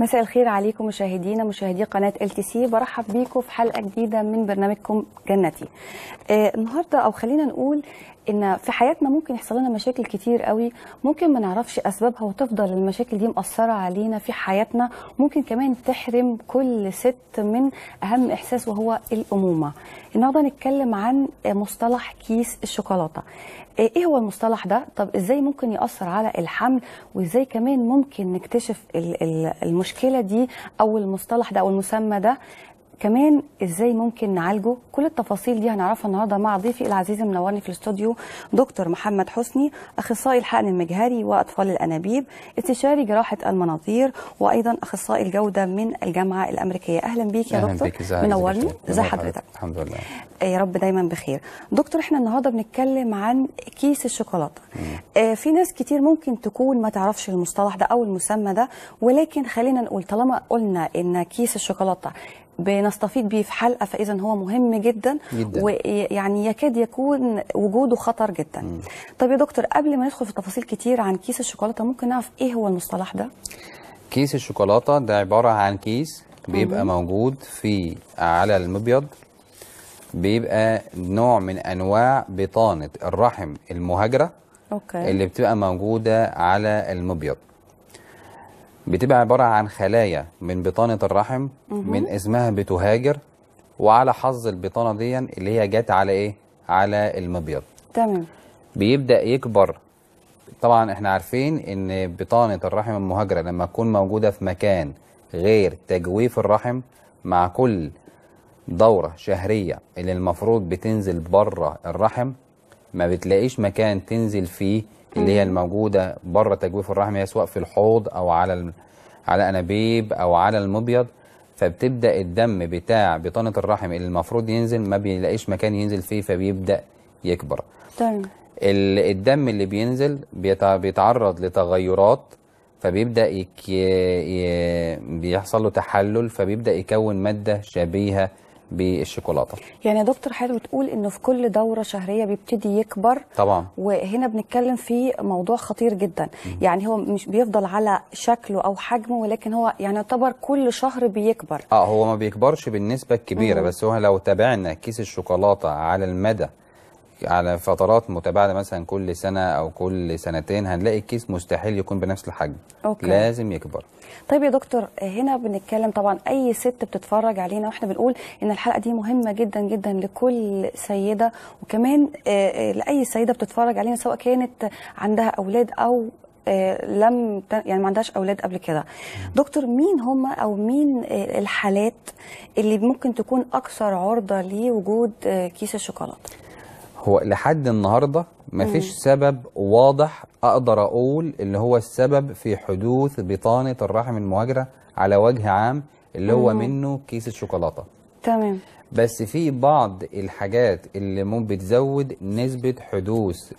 مساء الخير عليكم مشاهدينا مشاهدي قناه ال تي سي برحب بيكم في حلقه جديده من برنامجكم جنتي آه النهارده او خلينا نقول ان في حياتنا ممكن يحصل لنا مشاكل كتير قوي ممكن ما نعرفش اسبابها وتفضل المشاكل دي مأثره علينا في حياتنا ممكن كمان تحرم كل ست من اهم احساس وهو الامومه النهارده هنتكلم عن مصطلح كيس الشوكولاته ايه, إيه هو المصطلح ده طب ازاي ممكن ياثر على الحمل وازاي كمان ممكن نكتشف المشكله دي او المصطلح ده او المسمى ده كمان ازاي ممكن نعالجه كل التفاصيل دي هنعرفها النهارده مع ضيفي العزيز منورني في الاستوديو دكتور محمد حسني اخصائي الحقن المجهري واطفال الانابيب استشاري جراحه المناظير وايضا اخصائي الجوده من الجامعه الامريكيه اهلا بيك يا أهلاً دكتور بيك منورني ازي حضرتك الحمد لله يا رب دايما بخير دكتور احنا النهارده بنتكلم عن كيس الشوكولاته آه في ناس كتير ممكن تكون ما تعرفش المصطلح ده او المسمى ده ولكن خلينا نقول طالما قلنا ان كيس الشوكولاته بنستفيض به في حلقه فاذا هو مهم جدا, جداً. ويعني يكاد يكون وجوده خطر جدا م. طب يا دكتور قبل ما ندخل في تفاصيل كتير عن كيس الشوكولاته ممكن نعرف ايه هو المصطلح ده كيس الشوكولاته ده عباره عن كيس بيبقى م. موجود في على المبيض بيبقى نوع من انواع بطانه الرحم المهاجره أوكي. اللي بتبقى موجوده على المبيض بتبقى عبارة عن خلايا من بطانة الرحم من اسمها بتهاجر وعلى حظ البطانة دي اللي هي جت على ايه؟ على المبيض تمام بيبدأ يكبر طبعا احنا عارفين ان بطانة الرحم المهاجرة لما تكون موجودة في مكان غير تجويف الرحم مع كل دورة شهرية اللي المفروض بتنزل بره الرحم ما بتلاقيش مكان تنزل فيه اللي هي الموجودة بره تجويف الرحم هي سواء في الحوض أو على على أنابيب أو على المبيض فبتبدأ الدم بتاع بطانة الرحم اللي المفروض ينزل ما بيلاقيش مكان ينزل فيه فبيبدأ يكبر طيب. الدم اللي بينزل بيتعرض لتغيرات فبيبدأ يك... ي... بيحصل له تحلل فبيبدأ يكون مادة شبيهة بالشوكولاته يعني يا دكتور حضرتك بتقول انه في كل دوره شهريه بيبتدي يكبر طبعا وهنا بنتكلم في موضوع خطير جدا م. يعني هو مش بيفضل على شكله او حجمه ولكن هو يعني يعتبر كل شهر بيكبر اه هو ما بيكبرش بالنسبه الكبيره م. بس هو لو تابعنا كيس الشوكولاته على المدى على فترات متباعده مثلا كل سنه او كل سنتين هنلاقي الكيس مستحيل يكون بنفس الحجم أوكي. لازم يكبر طيب يا دكتور هنا بنتكلم طبعا اي ست بتتفرج علينا واحنا بنقول ان الحلقه دي مهمه جدا جدا لكل سيده وكمان آه، آه، لاي سيده بتتفرج علينا سواء كانت عندها اولاد او آه، لم يعني ما عندهاش اولاد قبل كده دكتور مين هم او مين الحالات اللي ممكن تكون اكثر عرضه لوجود كيس الشوكولاته هو لحد النهارده مفيش سبب واضح اقدر اقول اللي هو السبب في حدوث بطانه الرحم المهاجره على وجه عام اللي هو مم. منه كيس الشوكولاته تمام بس في بعض الحاجات اللي ممكن بتزود نسبه حدوث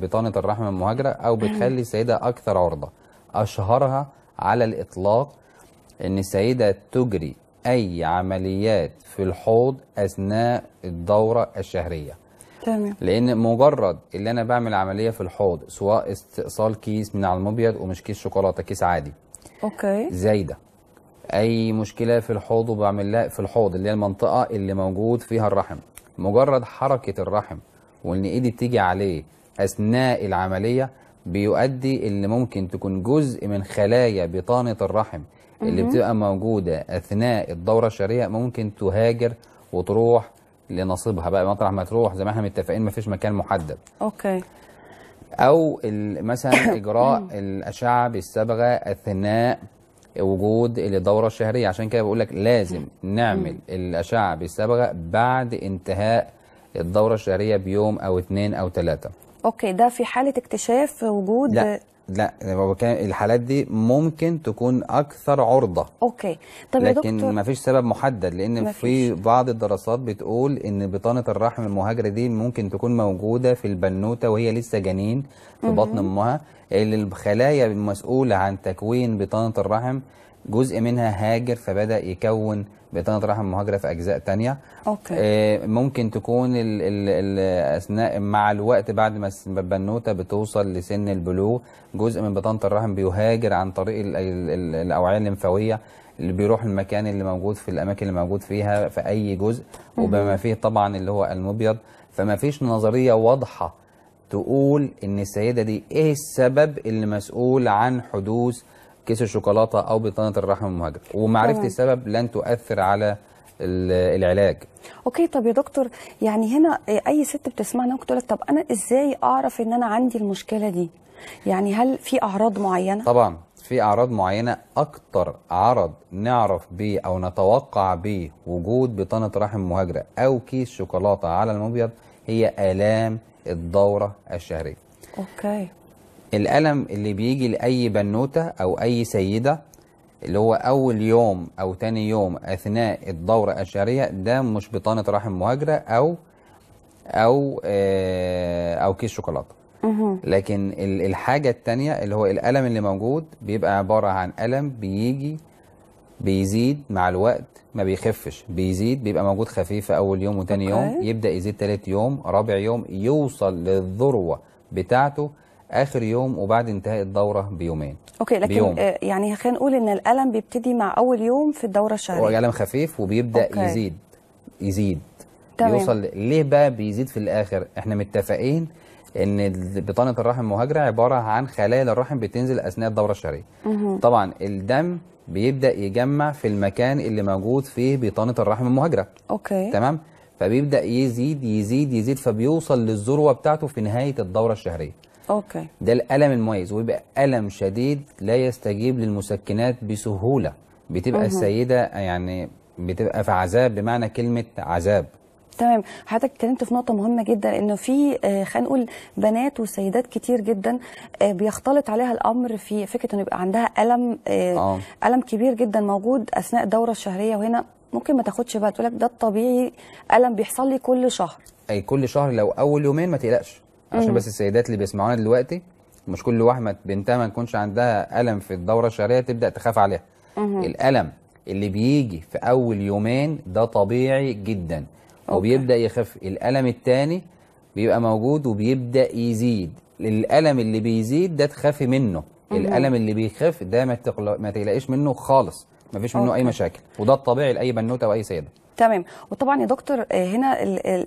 بطانه الرحم المهاجره او بتخلي السيده اكثر عرضه اشهرها على الاطلاق ان السيده تجري اي عمليات في الحوض اثناء الدوره الشهريه تمام لان مجرد اللي انا بعمل عمليه في الحوض سواء استئصال كيس من على المبيض ومش كيس شوكولاته كيس عادي اوكي زايده اي مشكله في الحوض وبعمل لها في الحوض اللي هي المنطقه اللي موجود فيها الرحم مجرد حركه الرحم وان ايدي بتيجي عليه اثناء العمليه بيؤدي اللي ممكن تكون جزء من خلايا بطانه الرحم اللي بتبقى موجوده اثناء الدوره الشهريه ممكن تهاجر وتروح لنصيبها بقى مطرح ما تروح زي ما احنا متفقين ما فيش مكان محدد اوكي او مثلا اجراء الاشعه بالصبغه اثناء وجود الدوره الشهريه عشان كده بقول لك لازم نعمل الاشعه بالصبغه بعد انتهاء الدوره الشهريه بيوم او اثنين او ثلاثه اوكي ده في حاله اكتشاف وجود لا لا الحالات دي ممكن تكون اكثر عرضه اوكي طب لكن ما فيش سبب محدد لان مفيش. في بعض الدراسات بتقول ان بطانه الرحم المهاجره دي ممكن تكون موجوده في البنوته وهي لسه جنين في بطن امها الخلايا المسؤوله عن تكوين بطانه الرحم جزء منها هاجر فبدا يكون بطانه رحم مهاجره في اجزاء ثانيه أوكي. آه، ممكن تكون ال ال الـ اثناء مع الوقت بعد ما البنوته بتوصل لسن البلوغ جزء من بطانه الرحم بيهاجر عن طريق الـ الـ الـ الاوعيه الليمفاويه اللي بيروح المكان اللي موجود في الاماكن اللي موجود فيها في اي جزء وبما فيه طبعا اللي هو المبيض فما فيش نظريه واضحه تقول ان السيده دي ايه السبب اللي مسؤول عن حدوث كيس الشوكولاته او بطانه الرحم المهاجره ومعرفه طبعا. السبب لن تؤثر على العلاج اوكي طب يا دكتور يعني هنا آه، اي ست بتسمعنا ممكن تقول لك طب انا ازاي اعرف ان انا عندي المشكله دي يعني هل في اعراض معينه طبعا في اعراض معينه اكتر عرض نعرف بيه او نتوقع بيه وجود بطانه رحم مهاجره او كيس شوكولاته على المبيض هي الام الدوره الشهريه اوكي الألم اللي بيجي لأي بنوتة أو أي سيدة اللي هو أول يوم أو تاني يوم أثناء الدورة الشهرية ده مش بطانة رحم مهاجرة أو أو آه، أو كيس شوكولاتة لكن الحاجة التانية اللي هو الألم اللي موجود بيبقى عبارة عن ألم بيجي بيزيد مع الوقت ما بيخفش بيزيد بيبقى موجود خفيف أول يوم وتاني يوم يبدأ يزيد تالت يوم رابع يوم يوصل للذروة بتاعته اخر يوم وبعد انتهاء الدوره بيومين اوكي لكن بيوم. آه، يعني خلينا نقول ان الالم بيبتدي مع اول يوم في الدوره الشهريه هو الم خفيف وبيبدا أوكي. يزيد يزيد تمام. يوصل ليه بقى بيزيد في الاخر احنا متفقين ان بطانه الرحم المهاجره عباره عن خلايا الرحم بتنزل اثناء الدوره الشهريه طبعا الدم بيبدا يجمع في المكان اللي موجود فيه بطانه الرحم المهاجره اوكي تمام فبيبدا يزيد يزيد يزيد فبيوصل للذروه بتاعته في نهايه الدوره الشهريه اوكي ده الالم المميز ويبقى الم شديد لا يستجيب للمسكنات بسهوله بتبقى مه. السيده يعني بتبقى في عذاب بمعنى كلمه عذاب تمام حضرتك اتكلمت في نقطه مهمه جدا انه في آه، خلينا نقول بنات وسيدات كتير جدا آه، بيختلط عليها الامر في فكره انه يبقى عندها الم أوه. آه. الم كبير جدا موجود اثناء الدوره الشهريه وهنا ممكن ما تاخدش بقى تقول لك ده الطبيعي الم بيحصل لي كل شهر اي كل شهر لو اول يومين ما تقلقش عشان بس السيدات اللي بيسمعونا دلوقتي مش كل واحده بنتها ما تكونش عندها الم في الدوره الشهريه تبدا تخاف عليها الالم اللي بيجي في اول يومين ده طبيعي جدا وبيبدا يخف الالم الثاني بيبقى موجود وبيبدا يزيد الالم اللي بيزيد ده تخافي منه الالم اللي بيخف ده ما, ما تقلقيش منه خالص ما فيش منه أوكي. اي مشاكل وده الطبيعي لاي بنوته واي سيده تمام وطبعا يا دكتور آه، هنا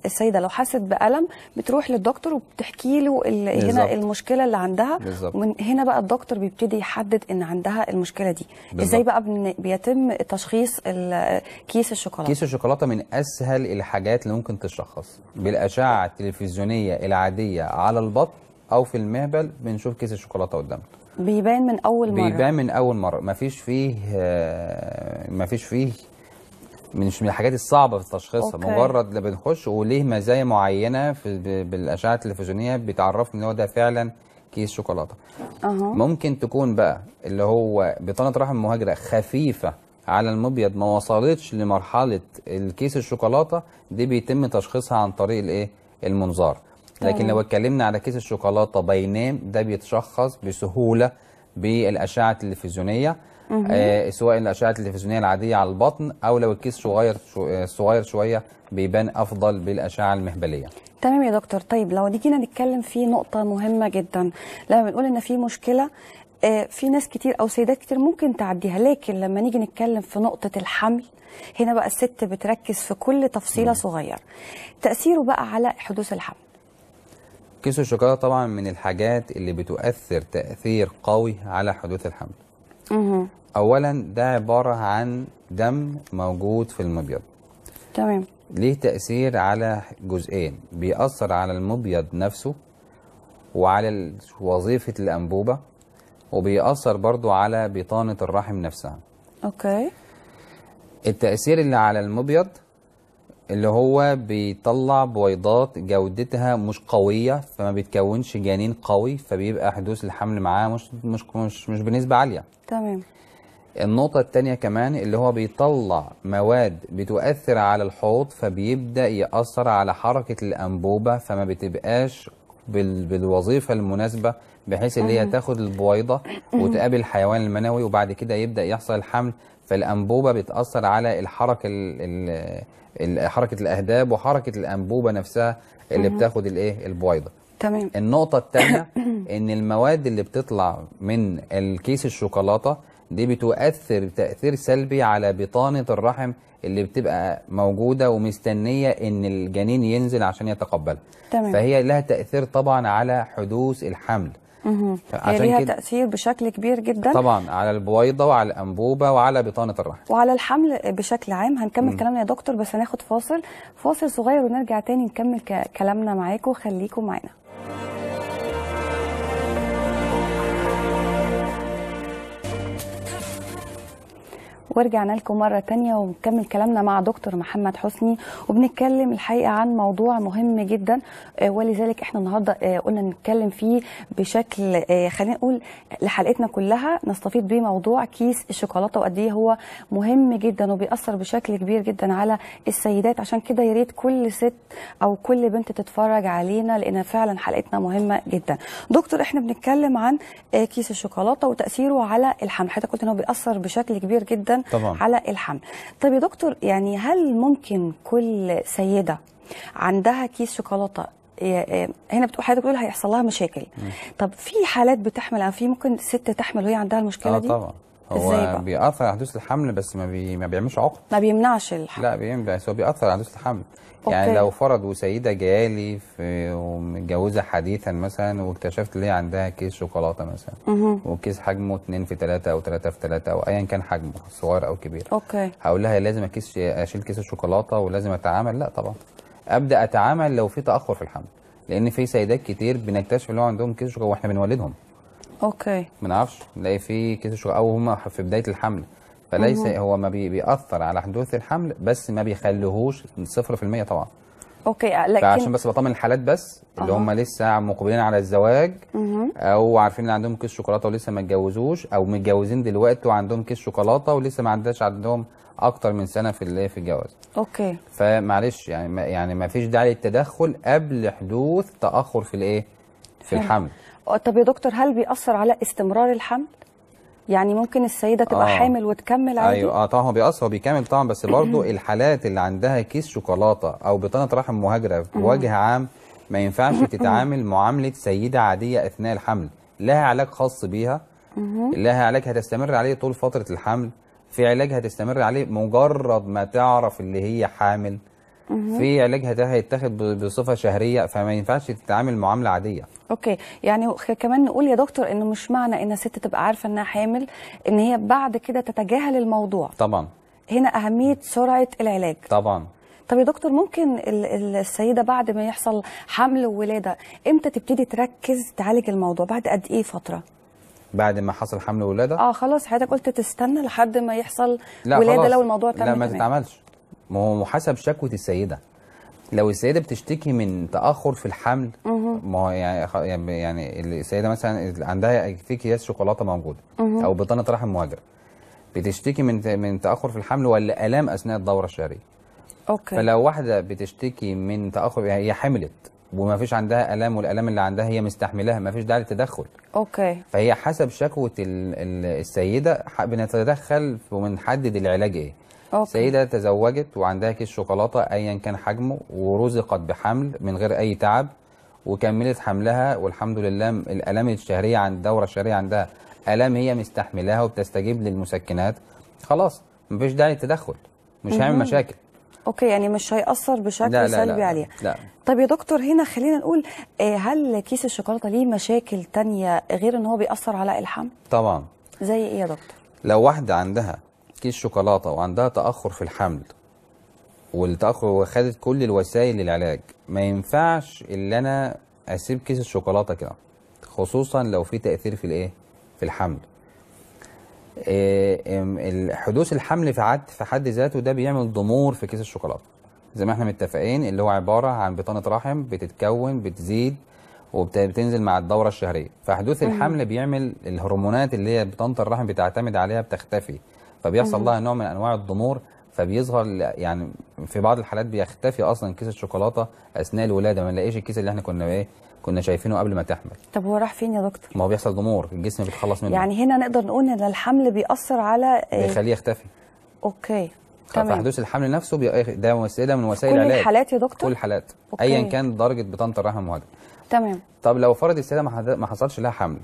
السيده لو حست بالم بتروح للدكتور وبتحكي له هنا المشكله اللي عندها بالزبط. ومن هنا بقى الدكتور بيبتدي يحدد ان عندها المشكله دي بالزبط. ازاي بقى بيتم تشخيص كيس الشوكولاته كيس الشوكولاته من اسهل الحاجات اللي ممكن تشخص بالاشعه التلفزيونيه العاديه على البطن او في المهبل بنشوف كيس الشوكولاته قدامنا بيبان من اول مره بيبان من اول مره مفيش فيه آه، مفيش فيه مش من الحاجات الصعبه في تشخيصها مجرد لما بنخش وليه مزايا معينه في بالاشعه التلفزيونيه بتعرفني ان هو ده فعلا كيس شوكولاته أه. ممكن تكون بقى اللي هو بطانه رحم مهاجره خفيفه على المبيض ما وصلتش لمرحله الكيس الشوكولاته دي بيتم تشخيصها عن طريق الايه المنظار لكن طيب. لو اتكلمنا على كيس الشوكولاته بينام ده بيتشخص بسهوله بالاشعه التلفزيونيه آه سواء الاشعه التلفزيونيه العاديه على البطن او لو الكيس صغير شو آه، صغير شويه بيبان افضل بالاشعه المهبليه تمام يا دكتور طيب لو جينا نتكلم في نقطه مهمه جدا لما بنقول ان في مشكله آه، في ناس كتير او سيدات كتير ممكن تعديها لكن لما نيجي نتكلم في نقطه الحمل هنا بقى الست بتركز في كل تفصيله صغيره تاثيره بقى على حدوث الحمل كيس الشوكولاته طبعا من الحاجات اللي بتؤثر تاثير قوي على حدوث الحمل مه. اولا ده عباره عن دم موجود في المبيض تمام ليه تاثير على جزئين بيأثر على المبيض نفسه وعلى وظيفه الانبوبه وبيأثر برضو على بطانه الرحم نفسها اوكي التاثير اللي على المبيض اللي هو بيطلع بويضات جودتها مش قويه فما بتكونش جنين قوي فبيبقى حدوث الحمل معاه مش مش مش, مش بنسبه عاليه تمام النقطة التانية كمان اللي هو بيطلع مواد بتؤثر على الحوض فبيبدأ يأثر على حركة الأنبوبة فما بتبقاش بالوظيفة المناسبة بحيث اللي هي تاخد البويضة وتقابل الحيوان المنوي وبعد كده يبدأ يحصل الحمل فالأنبوبة بتأثر على الحركة حركه الاهداب وحركه الانبوبه نفسها اللي بتاخد الايه البويضه تمام النقطه الثانيه ان المواد اللي بتطلع من الكيس الشوكولاته دي بتؤثر تاثير سلبي على بطانه الرحم اللي بتبقى موجوده ومستنيه ان الجنين ينزل عشان يتقبلها تمام فهي لها تاثير طبعا على حدوث الحمل عشان يعني ليها كده تاثير بشكل كبير جدا طبعا على البويضه وعلى الانبوبه وعلى بطانه الرحم وعلى الحمل بشكل عام هنكمل مم. كلامنا يا دكتور بس هناخد فاصل فاصل صغير ونرجع تاني نكمل كلامنا معاكم خليكم معانا ورجعنا لكم مرة تانية ونكمل كلامنا مع دكتور محمد حسني وبنتكلم الحقيقة عن موضوع مهم جدا آه، ولذلك احنا النهاردة آه، قلنا نتكلم فيه بشكل آه، خلينا نقول لحلقتنا كلها نستفيد بيه موضوع كيس الشوكولاتة وقد ايه هو مهم جدا وبيأثر بشكل كبير جدا على السيدات عشان كده يا ريت كل ست او كل بنت تتفرج علينا لان فعلا حلقتنا مهمة جدا دكتور احنا بنتكلم عن كيس الشوكولاتة وتأثيره على الحمل حضرتك قلت ان هو بيأثر بشكل كبير جدا طبعا. على الحمل طب يا دكتور يعني هل ممكن كل سيده عندها كيس شوكولاته إيه، إيه، هنا بتقول حضرتك بتقول هيحصل لها مشاكل م. طب في حالات بتحمل او في ممكن ست تحمل وهي عندها المشكله آه دي طبعا هو بيأثر على حدوث الحمل بس ما, بي... ما بيعملش عقد ما بيمنعش الحمل لا بيمنع بس هو بيأثر على حدوث الحمل يعني أوكي. يعني لو وسيده سيدة جالي في ومتجوزة حديثا مثلا واكتشفت ان هي عندها كيس شوكولاتة مثلا مه. وكيس حجمه 2 في 3 أو 3 في 3 أو أيا كان حجمه صغير أو كبير أوكي هقول لها لازم أكيس أشيل كيس الشوكولاتة ولازم أتعامل لا طبعا أبدأ أتعامل لو في تأخر في الحمل لأن في سيدات كتير بنكتشف ان هو عندهم كيس شوكولاتة وإحنا بنولدهم اوكي ما نعرفش نلاقي في كيس الشوكولاته او هم في بدايه الحمل فليس مم. هو ما بيأثر على حدوث الحمل بس ما بيخليهوش 0% طبعا اوكي آه، لكن فعشان بس بطمن الحالات بس اللي هم لسه مقبلين على الزواج مم. او عارفين ان عندهم كيس شوكولاته ولسه ما اتجوزوش او متجوزين دلوقتي وعندهم كيس شوكولاته ولسه ما عندهاش عندهم اكتر من سنه في اللي في الجواز اوكي فمعلش يعني ما يعني ما فيش داعي للتدخل قبل حدوث تاخر في الايه في الحمل طب يا دكتور هل بيأثر على استمرار الحمل؟ يعني ممكن السيده تبقى آه. حامل وتكمل عادي ايوه اه طبعا هو بيأثر هو بيكمل طبعا بس برضه الحالات اللي عندها كيس شوكولاته او بطانه رحم مهاجره بوجه عام ما ينفعش تتعامل معامله سيده عاديه اثناء الحمل لها علاج خاص بيها لها علاج هتستمر عليه طول فتره الحمل في علاج هتستمر عليه مجرد ما تعرف اللي هي حامل في علاجها ده هيتاخد بصفه شهريه فما ينفعش تتعامل معامله عاديه اوكي يعني كمان نقول يا دكتور انه مش معنى ان الست تبقى عارفه انها حامل ان هي بعد كده تتجاهل الموضوع طبعا هنا اهميه سرعه العلاج طبعا طب يا دكتور ممكن السيده بعد ما يحصل حمل وولاده امتى تبتدي تركز تعالج الموضوع بعد قد ايه فتره بعد ما حصل حمل وولاده اه خلاص حضرتك قلت تستنى لحد ما يحصل ولاده لو الموضوع تم لا ما تتعملش ما هو حسب شكوى السيده لو السيده بتشتكي من تاخر في الحمل ما هو يعني, يعني يعني السيده مثلا عندها اكياس شوكولاته موجوده او بطانه رحم مهاجره بتشتكي من من تاخر في الحمل ولا الام اثناء الدوره الشهريه اوكي فلو واحده بتشتكي من تاخر يعني هي حملت وما فيش عندها الام والالام اللي عندها هي مستحملاها ما فيش داعي للتدخل اوكي فهي حسب شكوى السيده بنتدخل ونحدد العلاج ايه أوكي. سيدة تزوجت وعندها كيس شوكولاتة أيا كان حجمه ورزقت بحمل من غير أي تعب وكملت حملها والحمد لله الآلام الشهرية عند الدورة الشهرية عندها آلام هي مستحملاها وبتستجيب للمسكنات خلاص مفيش داعي للتدخل مش هيعمل مشاكل اوكي يعني مش هيأثر بشكل لا لا سلبي لا عليها لا. طب يا دكتور هنا خلينا نقول آه، هل كيس الشوكولاته ليه مشاكل تانية غير ان هو بيأثر على الحمل طبعا زي ايه يا دكتور لو واحده عندها كيس شوكولاته وعندها تاخر في الحمل والتاخر وخدت كل الوسائل للعلاج ما ينفعش ان انا اسيب كيس الشوكولاته كده خصوصا لو في تاثير في الايه في الحمل آه، حدوث الحمل في حد في حد ذاته ده بيعمل ضمور في كيس الشوكولاته زي ما احنا متفقين اللي هو عباره عن بطانه رحم بتتكون بتزيد وبتنزل مع الدوره الشهريه فحدوث الحمل بيعمل الهرمونات اللي هي بطانه الرحم بتعتمد عليها بتختفي فبيحصل لها نوع من انواع الضمور فبيظهر يعني في بعض الحالات بيختفي اصلا كيس الشوكولاته اثناء الولاده ما نلاقيش الكيس اللي احنا كنا ايه كنا شايفينه قبل ما تحمل طب هو راح فين يا دكتور ما هو بيحصل ضمور الجسم بيتخلص منه يعني هنا نقدر نقول ان الحمل بيأثر على إيه؟ بيخليه يختفي اوكي تمام فحدوث الحمل نفسه بي... إيه، ده وسيله من وسائل العلاج كل الحالات يا دكتور كل الحالات ايا كان درجه بطانه الرحم المهاجمه تمام طب لو فرض السيده ما حصلش لها حمل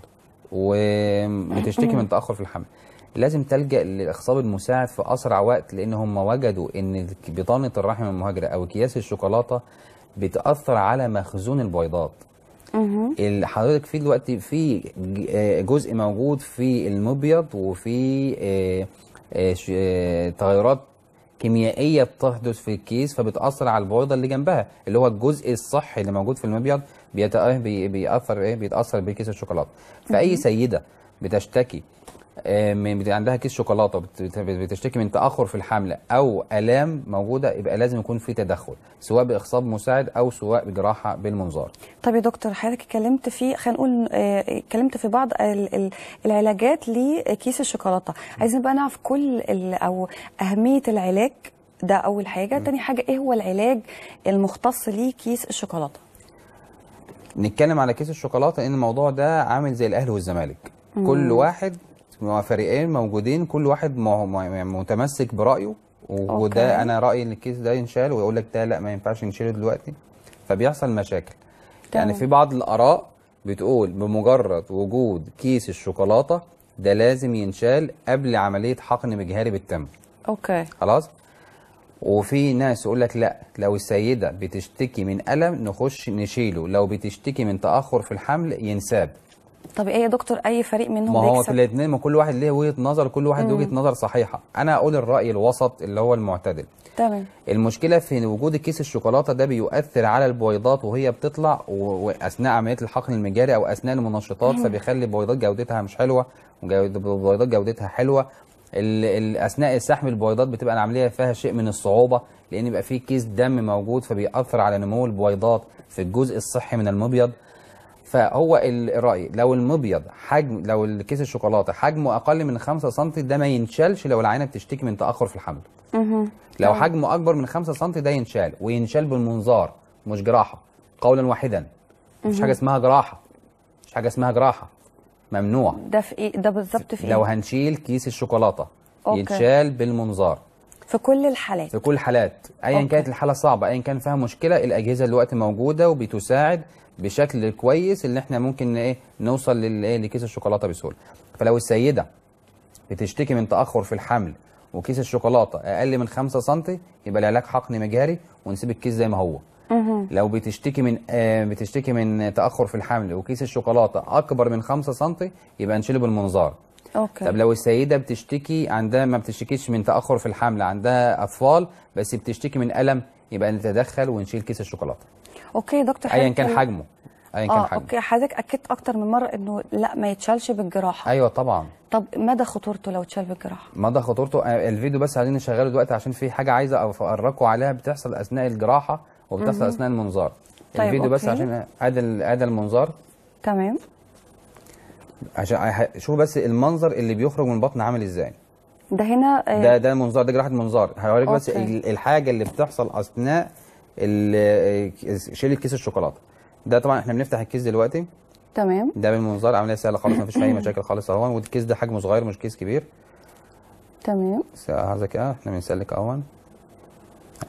وبتشتكي من تاخر في الحمل لازم تلجأ للإخصاب المساعد في أسرع وقت لأن هم وجدوا أن بطانة الرحم المهاجرة أو أكياس الشوكولاتة بتأثر على مخزون البيضات حضرتك في دلوقتي في آه، جزء موجود في المبيض وفي آه، آه، تغيرات كيميائيه بتحدث في الكيس فبتاثر على البويضه اللي جنبها اللي هو الجزء الصحي اللي موجود في المبيض بيأثر ايه بيتاثر بكيس الشوكولاته فاي سيده بتشتكي آه، عندها كيس شوكولاته بتشتكي من تاخر في الحمل او الام موجوده يبقى لازم يكون في تدخل سواء باخصاب مساعد او سواء بجراحه بالمنظار. طب يا دكتور حضرتك اتكلمت في خلينا نقول آه، اتكلمت في بعض العلاجات لكيس الشوكولاته، عايزين بقى نعرف كل او اهميه العلاج ده اول حاجه، تاني حاجه ايه هو العلاج المختص لكيس الشوكولاته؟ نتكلم على كيس الشوكولاته ان الموضوع ده عامل زي الاهلي والزمالك. كل واحد فريقين موجودين كل واحد يعني متمسك برايه وده انا رايي ان الكيس ده ينشال ويقول لك ده لا ما ينفعش نشيله دلوقتي فبيحصل مشاكل يعني تمام. يعني في بعض الاراء بتقول بمجرد وجود كيس الشوكولاته ده لازم ينشال قبل عمليه حقن مجهري بالتم اوكي خلاص وفي ناس يقول لك لا لو السيده بتشتكي من الم نخش نشيله لو بتشتكي من تاخر في الحمل ينساب طب ايه يا دكتور اي فريق منهم ما هو في الاثنين ما كل واحد ليه وجهه نظر كل واحد وجهه نظر صحيحه انا اقول الراي الوسط اللي هو المعتدل تمام المشكله في وجود كيس الشوكولاته ده بيؤثر على البويضات وهي بتطلع واثناء عمليه الحقن المجاري او اثناء المنشطات فبيخلي البويضات جودتها مش حلوه وبيضات جودتها حلوه اثناء السحب البويضات بتبقى العمليه فيها شيء من الصعوبه لان بيبقى فيه كيس دم موجود فبيأثر على نمو البويضات في الجزء الصحي من المبيض فهو الراي لو المبيض حجم لو الكيس الشوكولاته حجمه اقل من 5 سم ده ما ينشالش لو العينه بتشتكي من تاخر في الحمل لو أيوة. حجمه اكبر من 5 سم ده ينشال وينشال بالمنظار مش جراحه قولا واحدا مش حاجه اسمها جراحه مش حاجه اسمها جراحه ممنوع ده في ايه ده بالظبط في ايه لو هنشيل كيس الشوكولاته أوكي. يتشال بالمنظار في كل الحالات في كل الحالات ايا كانت الحاله صعبه ايا كان فيها مشكله الاجهزه دلوقتي موجوده وبتساعد بشكل كويس ان احنا ممكن ايه نوصل للايه لكيس الشوكولاته بسهوله فلو السيده بتشتكي من تاخر في الحمل وكيس الشوكولاته اقل من 5 سم يبقى العلاج حقن مجاري ونسيب الكيس زي ما هو لو بتشتكي من آه بتشتكي من تاخر في الحمل وكيس الشوكولاته اكبر من 5 سم يبقى نشيله بالمنظار أوكي. طب لو السيده بتشتكي عندها ما بتشتكيش من تاخر في الحمل عندها اطفال بس بتشتكي من الم يبقى نتدخل ونشيل كيس الشوكولاته اوكي دكتور ايا كان حجمه ايا كان آه، حجمه اوكي حضرتك اكدت اكتر من مره انه لا ما يتشالش بالجراحه ايوه طبعا طب مدى خطورته لو اتشال بالجراحه مدى خطورته آه، الفيديو بس عايزين نشغله دلوقتي عشان في حاجه عايزه افرجكم عليها بتحصل اثناء الجراحه وبتحصل اثناء المنظار طيب الفيديو أوكي. بس عشان ادي آه، ادي المنظار تمام عشان شوف بس المنظر اللي بيخرج من البطن عامل ازاي ده هنا آه، ده ده منظار ده جراحه منظار هوريك بس الحاجه اللي بتحصل اثناء شيل الكيس الشوكولاته ده طبعا احنا بنفتح الكيس دلوقتي تمام ده بالمنظار عمليه سهله خالص ما فيش اي مشاكل خالص اهون والكيس ده حجمه صغير مش كيس كبير تمام عايزك احنا بنسلك اهون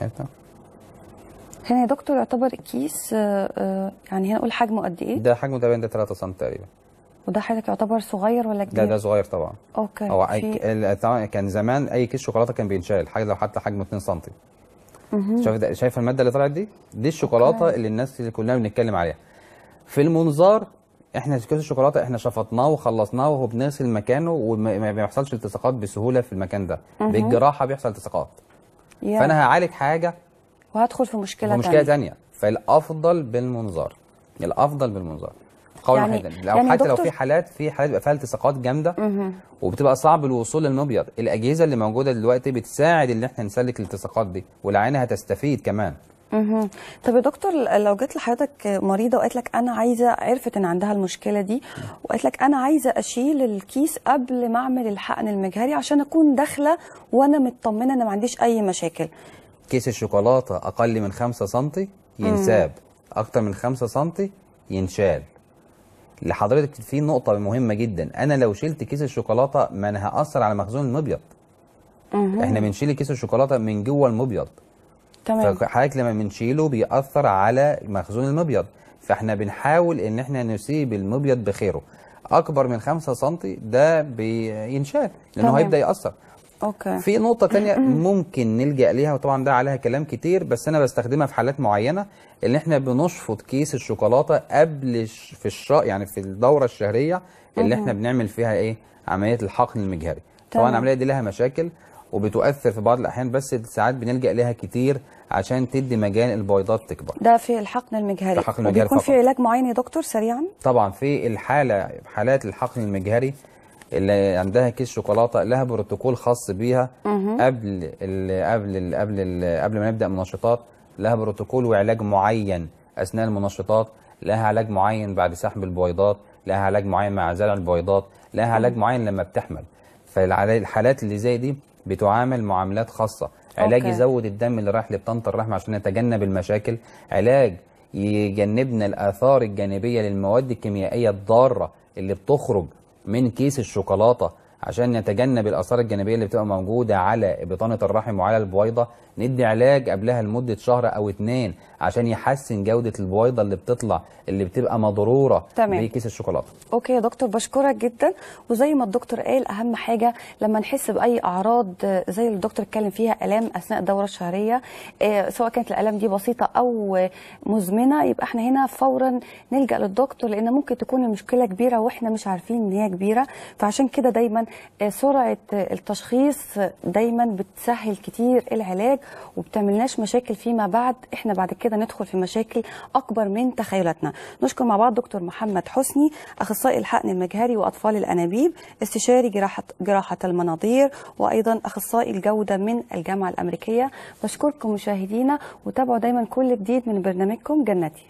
عرفتها هنا يا دكتور يعتبر الكيس آه، آه، يعني هنا اقول حجمه قد ايه؟ ده حجمه تقريبا ده 3 سم تقريبا وده حضرتك يعتبر صغير ولا كبير؟ لا ده صغير طبعا اوكي هو أو كان زمان اي كيس شوكولاته كان بينشال حاجه لو حتى حجمه 2 سم شايف شايف الماده اللي طلعت دي؟ دي الشوكولاته اللي الناس اللي كلنا بنتكلم عليها في المنظار احنا كيس الشوكولاته احنا شفطناه وخلصناه وهو بنغسل مكانه وما بيحصلش التصاقات بسهوله في المكان ده بالجراحه بيحصل التصاقات فانا هعالج حاجه وهدخل في مشكله, مشكلة تانية ثانيه. تانية فالافضل بالمنظار الافضل بالمنظار قوي يعني محدد لو يعني حتى لو في حالات في حالات بيبقى فيها التصاقات جامده وبتبقى صعب الوصول للمبيض الاجهزه اللي موجوده دلوقتي بتساعد ان احنا نسلك الالتصاقات دي والعينه هتستفيد كمان طب يا دكتور لو جت لحضرتك مريضه وقالت لك انا عايزه عرفت ان عندها المشكله دي وقالت لك انا عايزه اشيل الكيس قبل ما اعمل الحقن المجهري عشان اكون داخله وانا مطمنه ان ما عنديش اي مشاكل كيس الشوكولاته اقل من 5 سم ينساب اكتر من 5 سم ينشال لحضرتك في نقطه مهمه جدا انا لو شلت كيس الشوكولاته ما انا هاثر على مخزون المبيض احنا بنشيل كيس الشوكولاته من جوه المبيض تمام فحضرتك لما بنشيله بيأثر على مخزون المبيض فاحنا بنحاول ان احنا نسيب المبيض بخيره اكبر من 5 سم ده بينشال لانه هيبدا ياثر أوكي. في نقطة تانية ممكن نلجأ ليها وطبعا ده عليها كلام كتير بس أنا بستخدمها في حالات معينة اللي احنا بنشفط كيس الشوكولاتة قبل في الشراء يعني في الدورة الشهرية اللي احنا بنعمل فيها إيه عملية الحقن المجهري طبعا العملية دي لها مشاكل وبتؤثر في بعض الأحيان بس ساعات بنلجأ ليها كتير عشان تدي مجال البيضات تكبر ده في الحقن المجهري الحقن المجهري وبيكون في علاج معين يا دكتور سريعا طبعا في الحالة حالات الحقن المجهري اللي عندها كيس شوكولاته لها بروتوكول خاص بيها قبل الـ قبل الـ قبل الـ قبل ما نبدا منشطات لها بروتوكول وعلاج معين اثناء المنشطات لها علاج معين بعد سحب البويضات لها علاج معين مع زرع البويضات لها علاج معين لما بتحمل فالحالات اللي زي دي بتعامل معاملات خاصه علاج يزود الدم اللي رايح لبطنط الرحم عشان نتجنب المشاكل علاج يجنبنا الاثار الجانبيه للمواد الكيميائيه الضاره اللي بتخرج من كيس الشوكولاتة عشان نتجنب الآثار الجانبية اللي بتبقى موجودة على بطانة الرحم وعلى البويضة ندي علاج قبلها لمده شهر او اتنين عشان يحسن جوده البويضه اللي بتطلع اللي بتبقى مضروره تمام. بكيس الشوكولاته اوكي يا دكتور بشكرك جدا وزي ما الدكتور قال اهم حاجه لما نحس باي اعراض زي اللي الدكتور اتكلم فيها الام اثناء الدوره الشهريه آه، سواء كانت الالام دي بسيطه او مزمنه يبقى احنا هنا فورا نلجا للدكتور لان ممكن تكون المشكله كبيره واحنا مش عارفين ان هي كبيره فعشان كده دايما آه، سرعه التشخيص دايما بتسهل كتير العلاج وبتعملناش مشاكل فيما بعد احنا بعد كده ندخل في مشاكل اكبر من تخيلاتنا نشكر مع بعض دكتور محمد حسني اخصائي الحقن المجهري واطفال الانابيب استشاري جراحه جراحه المناظير وايضا اخصائي الجوده من الجامعه الامريكيه بشكركم مشاهدينا وتابعوا دايما كل جديد من برنامجكم جنتي